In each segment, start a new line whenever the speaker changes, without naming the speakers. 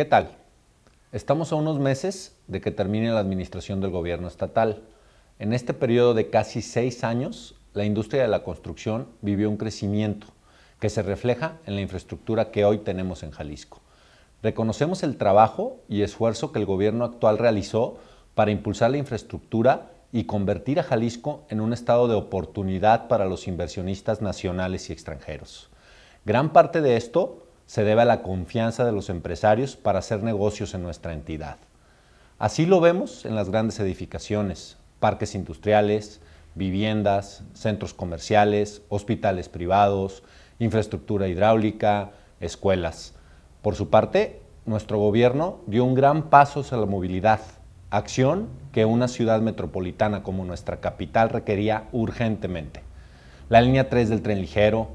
¿Qué tal? Estamos a unos meses de que termine la administración del gobierno estatal. En este periodo de casi seis años, la industria de la construcción vivió un crecimiento que se refleja en la infraestructura que hoy tenemos en Jalisco. Reconocemos el trabajo y esfuerzo que el gobierno actual realizó para impulsar la infraestructura y convertir a Jalisco en un estado de oportunidad para los inversionistas nacionales y extranjeros. Gran parte de esto se debe a la confianza de los empresarios para hacer negocios en nuestra entidad. Así lo vemos en las grandes edificaciones, parques industriales, viviendas, centros comerciales, hospitales privados, infraestructura hidráulica, escuelas. Por su parte, nuestro gobierno dio un gran paso hacia la movilidad, acción que una ciudad metropolitana como nuestra capital requería urgentemente. La línea 3 del tren ligero,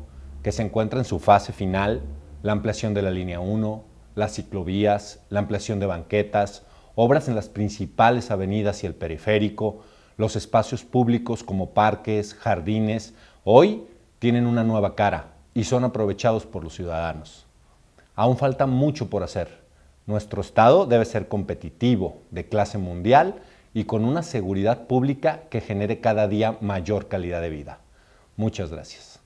que se encuentra en su fase final, la ampliación de la línea 1, las ciclovías, la ampliación de banquetas, obras en las principales avenidas y el periférico, los espacios públicos como parques, jardines, hoy tienen una nueva cara y son aprovechados por los ciudadanos. Aún falta mucho por hacer. Nuestro Estado debe ser competitivo, de clase mundial y con una seguridad pública que genere cada día mayor calidad de vida. Muchas gracias.